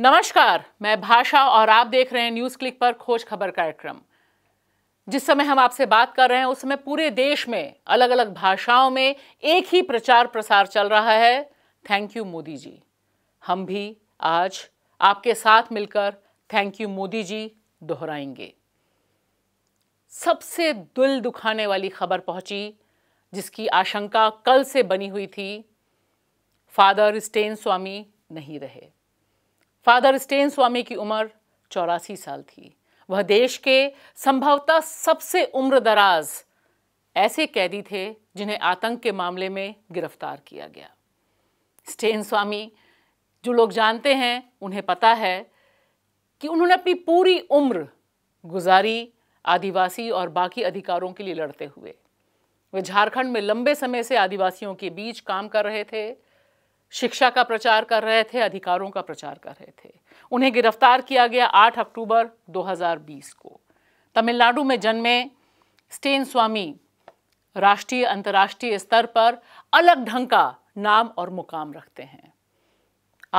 नमस्कार मैं भाषा और आप देख रहे हैं न्यूज क्लिक पर खोज खबर कार्यक्रम जिस समय हम आपसे बात कर रहे हैं उस समय पूरे देश में अलग अलग भाषाओं में एक ही प्रचार प्रसार चल रहा है थैंक यू मोदी जी हम भी आज आपके साथ मिलकर थैंक यू मोदी जी दोहराएंगे सबसे दिल दुखाने वाली खबर पहुंची जिसकी आशंका कल से बनी हुई थी फादर स्टेन स्वामी नहीं रहे फादर स्टेन स्वामी की उम्र चौरासी साल थी वह देश के संभवतः सबसे उम्र दराज ऐसे कैदी थे जिन्हें आतंक के मामले में गिरफ्तार किया गया स्टेन स्वामी जो लोग जानते हैं उन्हें पता है कि उन्होंने अपनी पूरी उम्र गुजारी आदिवासी और बाकी अधिकारों के लिए लड़ते हुए वे झारखंड में लंबे समय से आदिवासियों के बीच काम कर रहे थे शिक्षा का प्रचार कर रहे थे अधिकारों का प्रचार कर रहे थे उन्हें गिरफ्तार किया गया 8 अक्टूबर 2020 को तमिलनाडु में जन्मे स्टेन स्वामी राष्ट्रीय अंतर्राष्ट्रीय स्तर पर अलग ढंग का नाम और मुकाम रखते हैं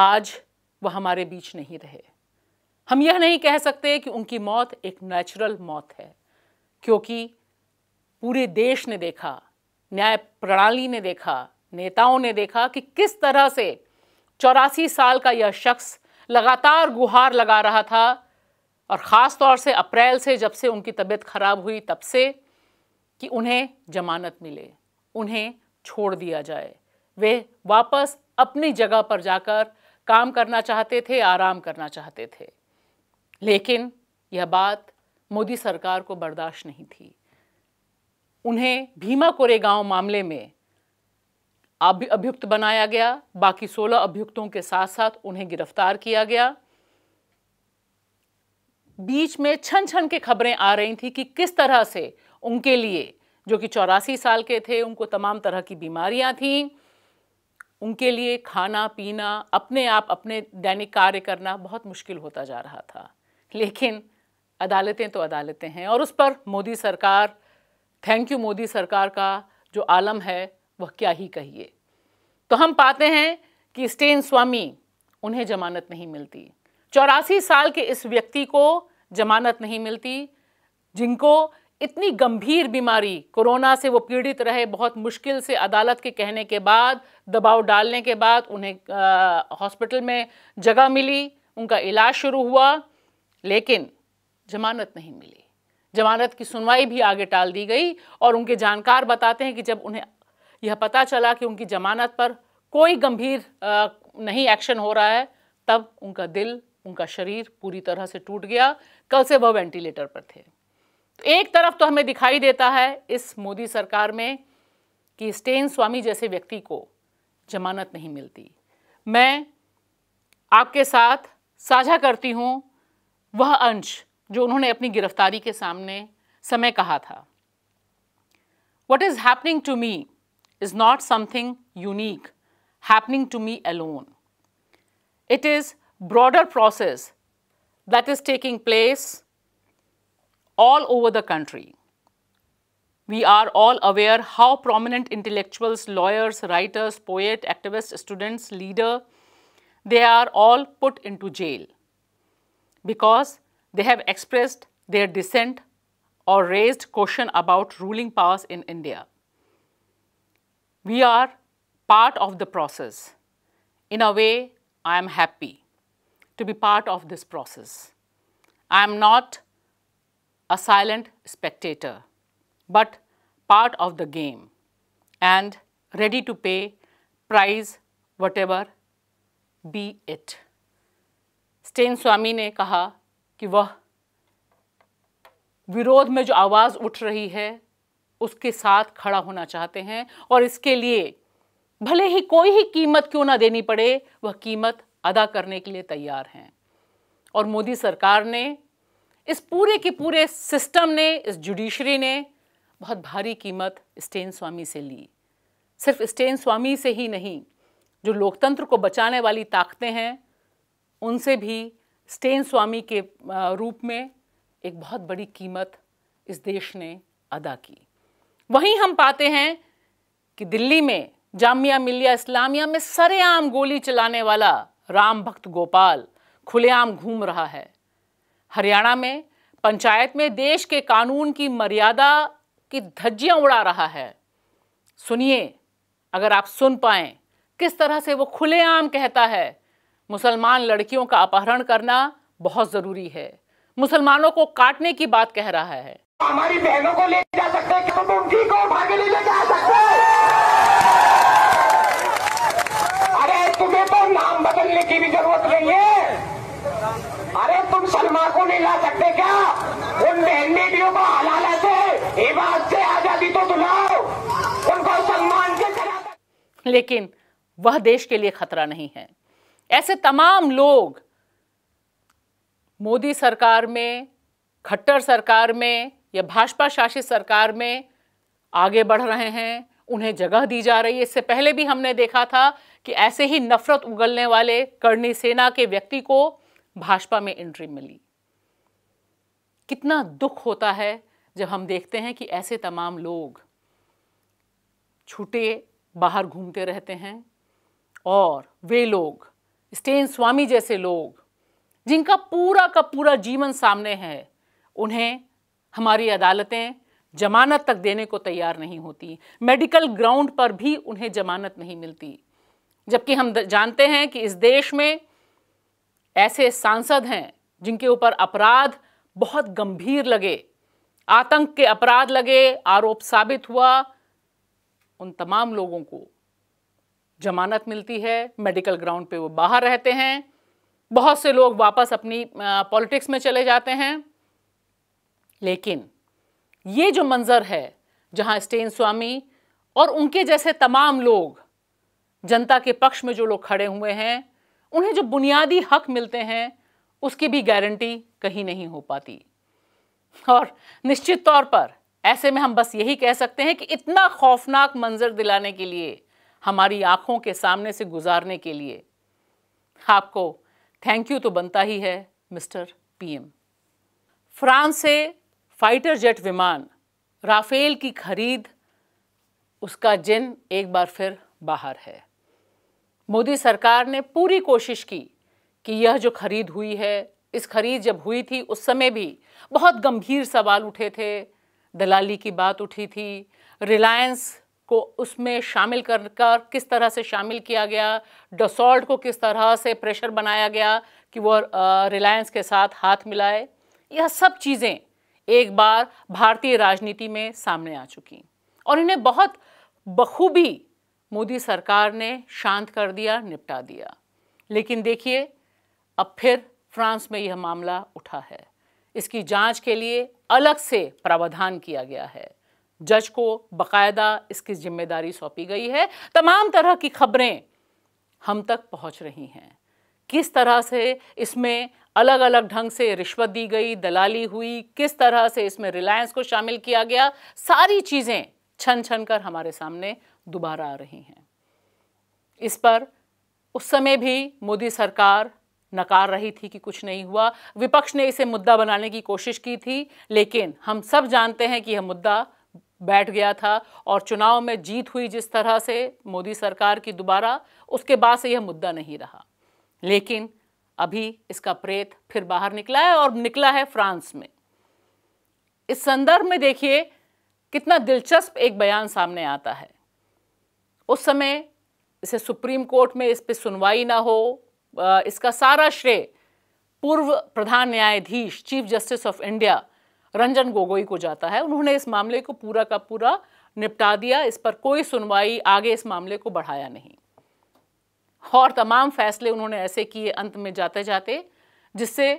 आज वह हमारे बीच नहीं रहे हम यह नहीं कह सकते कि उनकी मौत एक नेचुरल मौत है क्योंकि पूरे देश ने देखा न्याय प्रणाली ने देखा नेताओं ने देखा कि किस तरह से चौरासी साल का यह शख्स लगातार गुहार लगा रहा था और ख़ास तौर से अप्रैल से जब से उनकी तबीयत ख़राब हुई तब से कि उन्हें जमानत मिले उन्हें छोड़ दिया जाए वे वापस अपनी जगह पर जाकर काम करना चाहते थे आराम करना चाहते थे लेकिन यह बात मोदी सरकार को बर्दाश्त नहीं थी उन्हें भीमा कोरेगांव मामले में अभी अभियुक्त बनाया गया बाकी सोलह अभियुक्तों के साथ साथ उन्हें गिरफ्तार किया गया बीच में छन छन के खबरें आ रही थी कि किस तरह से उनके लिए जो कि चौरासी साल के थे उनको तमाम तरह की बीमारियां थीं उनके लिए खाना पीना अपने आप अपने दैनिक कार्य करना बहुत मुश्किल होता जा रहा था लेकिन अदालतें तो अदालतें हैं और उस पर मोदी सरकार थैंक यू मोदी सरकार का जो आलम है वह क्या ही कहिए तो हम पाते हैं कि स्टेन स्वामी उन्हें जमानत नहीं मिलती चौरासी साल के इस व्यक्ति को जमानत नहीं मिलती जिनको इतनी गंभीर बीमारी कोरोना से वो पीड़ित रहे बहुत मुश्किल से अदालत के कहने के बाद दबाव डालने के बाद उन्हें हॉस्पिटल में जगह मिली उनका इलाज शुरू हुआ लेकिन जमानत नहीं मिली जमानत की सुनवाई भी आगे टाल दी गई और उनके जानकार बताते हैं कि जब उन्हें यह पता चला कि उनकी जमानत पर कोई गंभीर नहीं एक्शन हो रहा है तब उनका दिल उनका शरीर पूरी तरह से टूट गया कल से वह वेंटिलेटर पर थे तो एक तरफ तो हमें दिखाई देता है इस मोदी सरकार में कि स्टेन स्वामी जैसे व्यक्ति को जमानत नहीं मिलती मैं आपके साथ साझा करती हूँ वह अंश जो उन्होंने अपनी गिरफ्तारी के सामने समय कहा था what is happening to me is not something unique happening to me alone. It is broader process that is taking place all over the country. We are all aware how prominent intellectuals, lawyers, writers, poets, activists, students, leader, they are all put into jail because they have expressed their dissent or raised question about ruling powers in India. We are part of the process. In a way, I am happy to be part of this process. I am not a silent spectator, but part of the game and ready to pay price whatever be it. Stan Swamy ने कहा कि वह विरोध में जो आवाज़ उठ रही है उसके साथ खड़ा होना चाहते हैं और इसके लिए भले ही कोई ही कीमत क्यों ना देनी पड़े वह कीमत अदा करने के लिए तैयार हैं और मोदी सरकार ने इस पूरे के पूरे सिस्टम ने इस जुडिशरी ने बहुत भारी कीमत स्टेन स्वामी से ली सिर्फ स्टेन स्वामी से ही नहीं जो लोकतंत्र को बचाने वाली ताकतें हैं उनसे भी स्टेन स्वामी के रूप में एक बहुत बड़ी कीमत इस देश ने अदा की वहीं हम पाते हैं कि दिल्ली में जामिया मिलिया इस्लामिया में सरेआम गोली चलाने वाला राम भक्त गोपाल खुलेआम घूम रहा है हरियाणा में पंचायत में देश के कानून की मर्यादा की धज्जियां उड़ा रहा है सुनिए अगर आप सुन पाए किस तरह से वो खुलेआम कहता है मुसलमान लड़कियों का अपहरण करना बहुत ज़रूरी है मुसलमानों को काटने की बात कह रहा है हमारी बहनों को ले जा सकते हैं तो तुम ठीक हो भागे ले जा सकते अरे तुम्हें तो नाम बदलने की भी जरूरत नहीं है अरे तुम सलमा को नहीं ला सकते क्या उन बहन बेटियों को हलाल से हिबाद से आजादी तो दुलाओ उनको सम्मान के लेकिन वह देश के लिए खतरा नहीं है ऐसे तमाम लोग मोदी सरकार में खट्टर सरकार में या भाजपा शासित सरकार में आगे बढ़ रहे हैं उन्हें जगह दी जा रही है इससे पहले भी हमने देखा था कि ऐसे ही नफरत उगलने वाले करणी सेना के व्यक्ति को भाजपा में एंट्री मिली कितना दुख होता है जब हम देखते हैं कि ऐसे तमाम लोग छुटे बाहर घूमते रहते हैं और वे लोग स्टेन स्वामी जैसे लोग जिनका पूरा का पूरा जीवन सामने है उन्हें हमारी अदालतें जमानत तक देने को तैयार नहीं होती मेडिकल ग्राउंड पर भी उन्हें जमानत नहीं मिलती जबकि हम जानते हैं कि इस देश में ऐसे सांसद हैं जिनके ऊपर अपराध बहुत गंभीर लगे आतंक के अपराध लगे आरोप साबित हुआ उन तमाम लोगों को जमानत मिलती है मेडिकल ग्राउंड पे वो बाहर रहते हैं बहुत से लोग वापस अपनी पॉलिटिक्स में चले जाते हैं लेकिन ये जो मंज़र है जहां स्टेन स्वामी और उनके जैसे तमाम लोग जनता के पक्ष में जो लोग खड़े हुए हैं उन्हें जो बुनियादी हक मिलते हैं उसकी भी गारंटी कहीं नहीं हो पाती और निश्चित तौर पर ऐसे में हम बस यही कह सकते हैं कि इतना खौफनाक मंजर दिलाने के लिए हमारी आंखों के सामने से गुजारने के लिए आपको थैंक यू तो बनता ही है मिस्टर पीएम फ्रांस से फाइटर जेट विमान राफेल की खरीद उसका जिन एक बार फिर बाहर है मोदी सरकार ने पूरी कोशिश की कि यह जो खरीद हुई है इस खरीद जब हुई थी उस समय भी बहुत गंभीर सवाल उठे थे दलाली की बात उठी थी रिलायंस को उसमें शामिल कर कर किस तरह से शामिल किया गया डसॉल्ट को किस तरह से प्रेशर बनाया गया कि वो रिलायंस के साथ हाथ मिलाए यह सब चीज़ें एक बार भारतीय राजनीति में सामने आ चुकी और इन्हें बहुत बखूबी मोदी सरकार ने शांत कर दिया निपटा दिया लेकिन देखिए अब फिर फ्रांस में यह मामला उठा है इसकी जांच के लिए अलग से प्रावधान किया गया है जज को बकायदा इसकी जिम्मेदारी सौंपी गई है तमाम तरह की खबरें हम तक पहुंच रही हैं किस तरह से इसमें अलग अलग ढंग से रिश्वत दी गई दलाली हुई किस तरह से इसमें रिलायंस को शामिल किया गया सारी चीज़ें छन छन कर हमारे सामने दोबारा आ रही हैं इस पर उस समय भी मोदी सरकार नकार रही थी कि कुछ नहीं हुआ विपक्ष ने इसे मुद्दा बनाने की कोशिश की थी लेकिन हम सब जानते हैं कि यह मुद्दा बैठ गया था और चुनाव में जीत हुई जिस तरह से मोदी सरकार की दोबारा उसके बाद से यह मुद्दा नहीं रहा लेकिन अभी इसका प्रेत फिर बाहर निकला है और निकला है फ्रांस में इस संदर्भ में देखिए कितना दिलचस्प एक बयान सामने आता है उस समय इसे सुप्रीम कोर्ट में इस पर सुनवाई ना हो इसका सारा श्रेय पूर्व प्रधान न्यायाधीश chief justice of India Ranjan Gogoi को जाता है उन्होंने इस मामले को पूरा का पूरा निपटा दिया इस पर कोई सुनवाई आगे इस मामले को बढ़ाया नहीं और तमाम फैसले उन्होंने ऐसे किए अंत में जाते जाते जिससे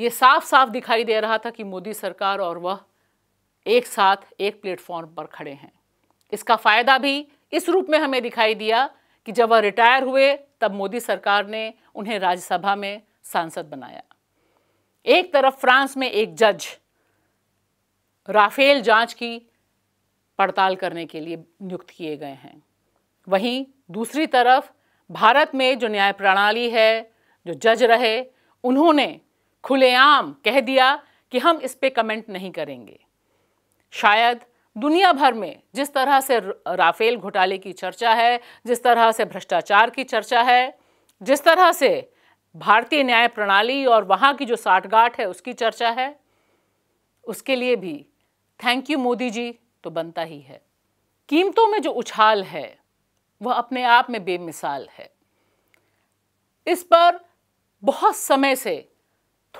ये साफ साफ दिखाई दे रहा था कि मोदी सरकार और वह एक साथ एक प्लेटफॉर्म पर खड़े हैं इसका फ़ायदा भी इस रूप में हमें दिखाई दिया कि जब वह रिटायर हुए तब मोदी सरकार ने उन्हें राज्यसभा में सांसद बनाया एक तरफ फ्रांस में एक जज राफेल जांच की पड़ताल करने के लिए नियुक्त किए गए हैं वहीं दूसरी तरफ भारत में जो न्याय प्रणाली है जो जज रहे उन्होंने खुलेआम कह दिया कि हम इस पे कमेंट नहीं करेंगे शायद दुनिया भर में जिस तरह से राफेल घोटाले की चर्चा है जिस तरह से भ्रष्टाचार की चर्चा है जिस तरह से भारतीय न्याय प्रणाली और वहाँ की जो साठगांठ है उसकी चर्चा है उसके लिए भी थैंक यू मोदी जी तो बनता ही है कीमतों में जो उछाल है वह अपने आप में बेमिसाल है इस पर बहुत समय से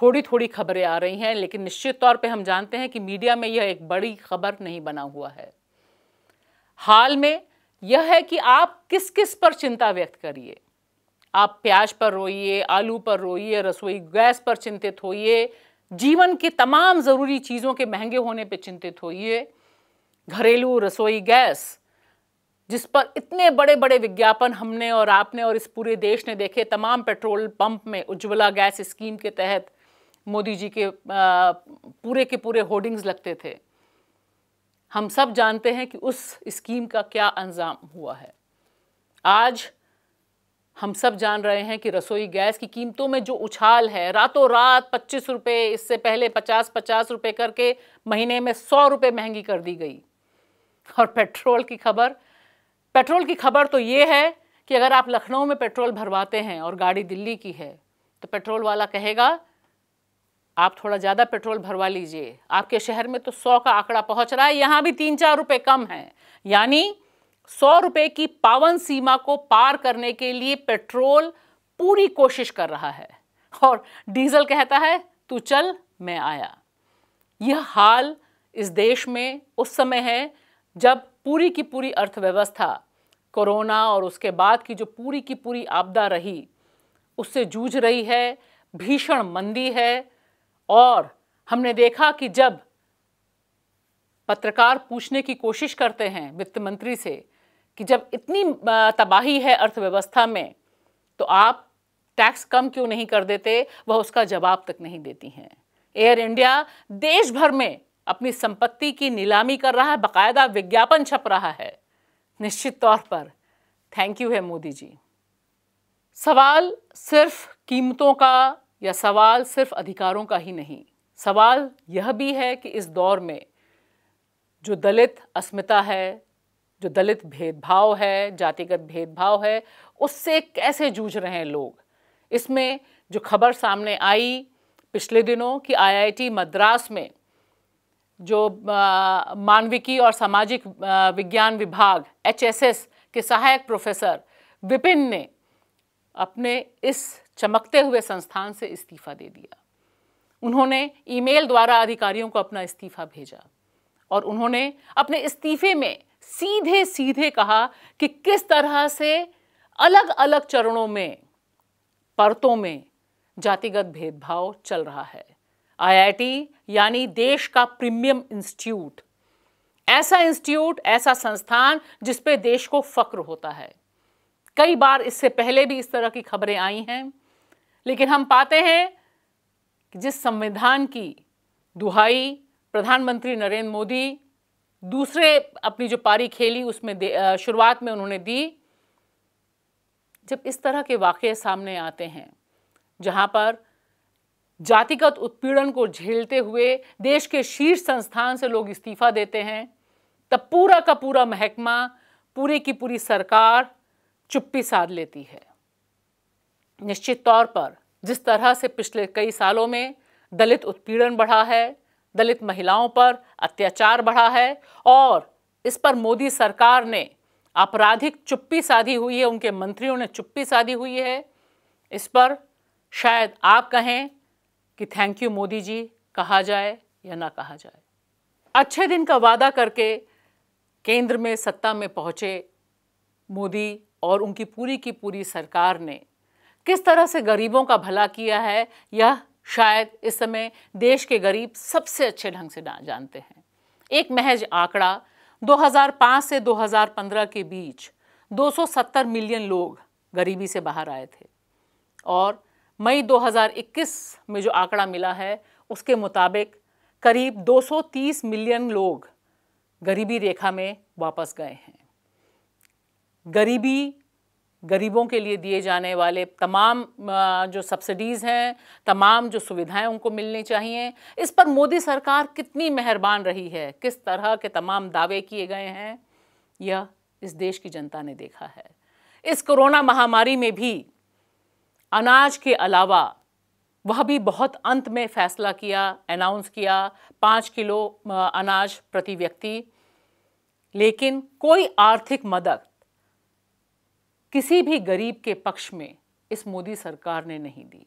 थोड़ी थोड़ी खबरें आ रही हैं लेकिन निश्चित तौर पे हम जानते हैं कि मीडिया में यह एक बड़ी खबर नहीं बना हुआ है हाल में यह है कि आप किस किस पर चिंता व्यक्त करिए आप प्याज पर रोइए आलू पर रोइए रसोई गैस पर चिंतित होइए जीवन की तमाम ज़रूरी चीज़ों के महंगे होने पर चिंतित होइए घरेलू रसोई गैस जिस पर इतने बड़े बड़े विज्ञापन हमने और आपने और इस पूरे देश ने देखे तमाम पेट्रोल पंप में उज्ज्वला गैस स्कीम के तहत मोदी जी के पूरे के पूरे होर्डिंग्स लगते थे हम सब जानते हैं कि उस स्कीम का क्या अंजाम हुआ है आज हम सब जान रहे हैं कि रसोई गैस की कीमतों में जो उछाल है रातों रात पच्चीस रुपये इससे पहले पचास पचास रुपये करके महीने में सौ रुपये महंगी कर दी गई और पेट्रोल की खबर पेट्रोल की खबर तो ये है कि अगर आप लखनऊ में पेट्रोल भरवाते हैं और गाड़ी दिल्ली की है तो पेट्रोल वाला कहेगा आप थोड़ा ज़्यादा पेट्रोल भरवा लीजिए आपके शहर में तो सौ का आंकड़ा पहुंच रहा है यहाँ भी तीन चार रुपये कम है यानी सौ रुपये की पावन सीमा को पार करने के लिए पेट्रोल पूरी कोशिश कर रहा है और डीजल कहता है तू चल मैं आया यह हाल इस देश में उस समय है जब पूरी की पूरी अर्थव्यवस्था कोरोना और उसके बाद की जो पूरी की पूरी आपदा रही उससे जूझ रही है भीषण मंदी है और हमने देखा कि जब पत्रकार पूछने की कोशिश करते हैं वित्त मंत्री से कि जब इतनी तबाही है अर्थव्यवस्था में तो आप टैक्स कम क्यों नहीं कर देते वह उसका जवाब तक नहीं देती हैं एयर इंडिया देश भर में अपनी संपत्ति की नीलामी कर रहा है बकायदा विज्ञापन छप रहा है निश्चित तौर पर थैंक यू है मोदी जी सवाल सिर्फ कीमतों का या सवाल सिर्फ अधिकारों का ही नहीं सवाल यह भी है कि इस दौर में जो दलित अस्मिता है जो दलित भेदभाव है जातिगत भेदभाव है उससे कैसे जूझ रहे हैं लोग इसमें जो खबर सामने आई पिछले दिनों कि आईआईटी मद्रास में जो मानविकी और सामाजिक विज्ञान विभाग एचएसएस के सहायक प्रोफेसर विपिन ने अपने इस चमकते हुए संस्थान से इस्तीफा दे दिया उन्होंने ईमेल द्वारा अधिकारियों को अपना इस्तीफा भेजा और उन्होंने अपने इस्तीफे में सीधे सीधे कहा कि किस तरह से अलग अलग चरणों में परतों में जातिगत भेदभाव चल रहा है आईआईटी यानी देश का प्रीमियम इंस्टीट्यूट ऐसा इंस्टीट्यूट ऐसा संस्थान जिस पे देश को फक्र होता है कई बार इससे पहले भी इस तरह की खबरें आई हैं लेकिन हम पाते हैं कि जिस संविधान की दुहाई प्रधानमंत्री नरेंद्र मोदी दूसरे अपनी जो पारी खेली उसमें शुरुआत में उन्होंने दी जब इस तरह के वाक़े सामने आते हैं जहाँ पर जातिगत उत्पीड़न को झेलते हुए देश के शीर्ष संस्थान से लोग इस्तीफा देते हैं तब पूरा का पूरा महकमा पूरी की पूरी सरकार चुप्पी साध लेती है निश्चित तौर पर जिस तरह से पिछले कई सालों में दलित उत्पीड़न बढ़ा है दलित महिलाओं पर अत्याचार बढ़ा है और इस पर मोदी सरकार ने आपराधिक चुप्पी साधी हुई है उनके मंत्रियों ने चुप्पी साधी हुई है इस पर शायद आप कहें कि थैंक यू मोदी जी कहा जाए या ना कहा जाए अच्छे दिन का वादा करके केंद्र में सत्ता में पहुंचे मोदी और उनकी पूरी की पूरी सरकार ने किस तरह से गरीबों का भला किया है यह शायद इस समय देश के गरीब सबसे अच्छे ढंग से जानते हैं एक महज आंकड़ा 2005 से 2015 के बीच 270 मिलियन लोग गरीबी से बाहर आए थे और मई 2021 में जो आंकड़ा मिला है उसके मुताबिक करीब 230 मिलियन लोग गरीबी रेखा में वापस गए हैं गरीबी गरीबों के लिए दिए जाने वाले तमाम जो सब्सिडीज़ हैं तमाम जो सुविधाएं उनको मिलनी चाहिए इस पर मोदी सरकार कितनी मेहरबान रही है किस तरह के तमाम दावे किए गए हैं यह इस देश की जनता ने देखा है इस कोरोना महामारी में भी अनाज के अलावा वह भी बहुत अंत में फैसला किया अनाउंस किया पाँच किलो अनाज प्रति व्यक्ति लेकिन कोई आर्थिक मदद किसी भी गरीब के पक्ष में इस मोदी सरकार ने नहीं दी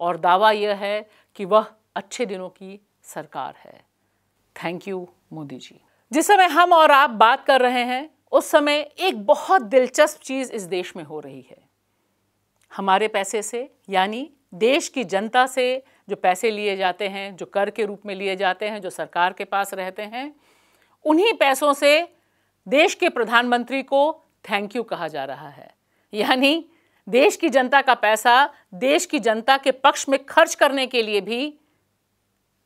और दावा यह है कि वह अच्छे दिनों की सरकार है थैंक यू मोदी जी जिस समय हम और आप बात कर रहे हैं उस समय एक बहुत दिलचस्प चीज़ इस देश में हो रही है हमारे पैसे से यानी देश की जनता से जो पैसे लिए जाते हैं जो कर के रूप में लिए जाते हैं जो सरकार के पास रहते हैं उन्हीं पैसों से देश के प्रधानमंत्री को थैंक यू कहा जा रहा है यानी देश की जनता का पैसा देश की जनता के पक्ष में खर्च करने के लिए भी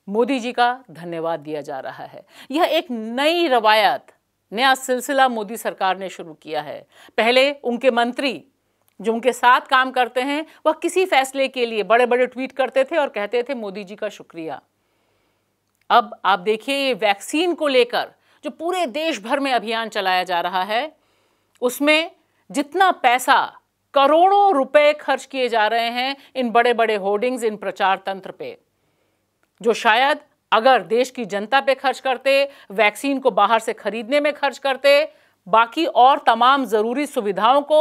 मोदी जी का धन्यवाद दिया जा रहा है यह एक नई रवायत नया सिलसिला मोदी सरकार ने शुरू किया है पहले उनके मंत्री जो उनके साथ काम करते हैं वह किसी फैसले के लिए बड़े बड़े ट्वीट करते थे और कहते थे मोदी जी का शुक्रिया अब आप देखिए ये वैक्सीन को लेकर जो पूरे देश भर में अभियान चलाया जा रहा है उसमें जितना पैसा करोड़ों रुपए खर्च किए जा रहे हैं इन बड़े बड़े होर्डिंग्स इन प्रचार तंत्र पे जो शायद अगर देश की जनता पे खर्च करते वैक्सीन को बाहर से खरीदने में खर्च करते बाकी और तमाम ज़रूरी सुविधाओं को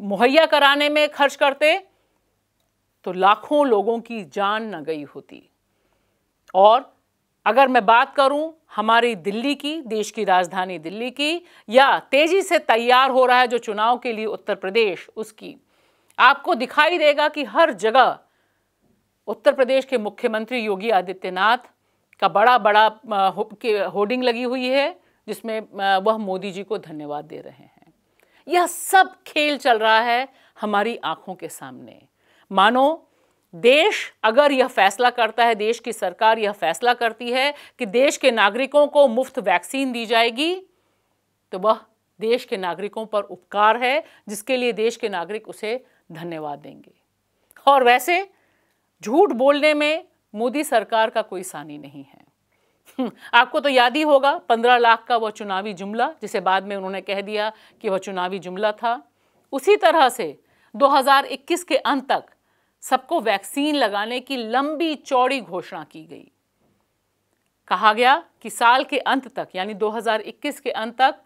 मुहैया कराने में खर्च करते तो लाखों लोगों की जान न गई होती और अगर मैं बात करूं हमारी दिल्ली की देश की राजधानी दिल्ली की या तेज़ी से तैयार हो रहा है जो चुनाव के लिए उत्तर प्रदेश उसकी आपको दिखाई देगा कि हर जगह उत्तर प्रदेश के मुख्यमंत्री योगी आदित्यनाथ का बड़ा बड़ा होर्डिंग लगी हुई है जिसमें वह मोदी जी को धन्यवाद दे रहे हैं यह सब खेल चल रहा है हमारी आंखों के सामने मानो देश अगर यह फैसला करता है देश की सरकार यह फैसला करती है कि देश के नागरिकों को मुफ्त वैक्सीन दी जाएगी तो वह देश के नागरिकों पर उपकार है जिसके लिए देश के नागरिक उसे धन्यवाद देंगे और वैसे झूठ बोलने में मोदी सरकार का कोई सानी नहीं है आपको तो याद ही होगा पंद्रह लाख का वह चुनावी जुमला जिसे बाद में उन्होंने कह दिया कि वह चुनावी जुमला था उसी तरह से 2021 के अंत तक सबको वैक्सीन लगाने की लंबी चौड़ी घोषणा की गई कहा गया कि साल के अंत तक यानी 2021 के अंत तक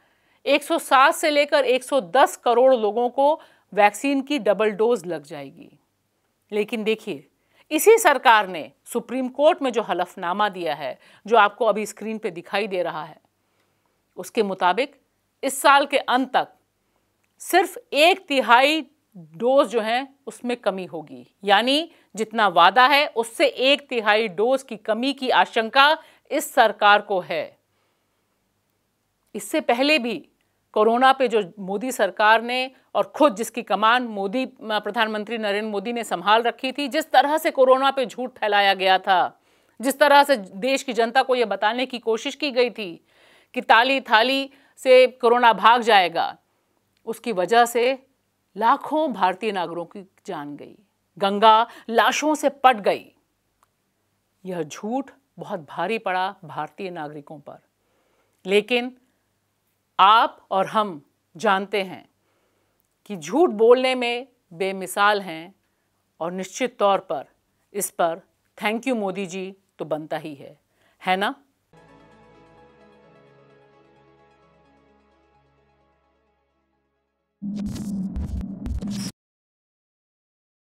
107 से लेकर 110 करोड़ लोगों को वैक्सीन की डबल डोज लग जाएगी लेकिन देखिए इसी सरकार ने सुप्रीम कोर्ट में जो हलफनामा दिया है जो आपको अभी स्क्रीन पे दिखाई दे रहा है उसके मुताबिक इस साल के अंत तक सिर्फ एक तिहाई डोज जो है उसमें कमी होगी यानी जितना वादा है उससे एक तिहाई डोज की कमी की आशंका इस सरकार को है इससे पहले भी कोरोना पे जो मोदी सरकार ने और खुद जिसकी कमान मोदी प्रधानमंत्री नरेंद्र मोदी ने संभाल रखी थी जिस तरह से कोरोना पे झूठ फैलाया गया था जिस तरह से देश की जनता को ये बताने की कोशिश की गई थी कि ताली थाली से कोरोना भाग जाएगा उसकी वजह से लाखों भारतीय नागरों की जान गई गंगा लाशों से पट गई यह झूठ बहुत भारी पड़ा भारतीय नागरिकों पर लेकिन आप और हम जानते हैं कि झूठ बोलने में बेमिसाल हैं और निश्चित तौर पर इस पर थैंक यू मोदी जी तो बनता ही है है ना you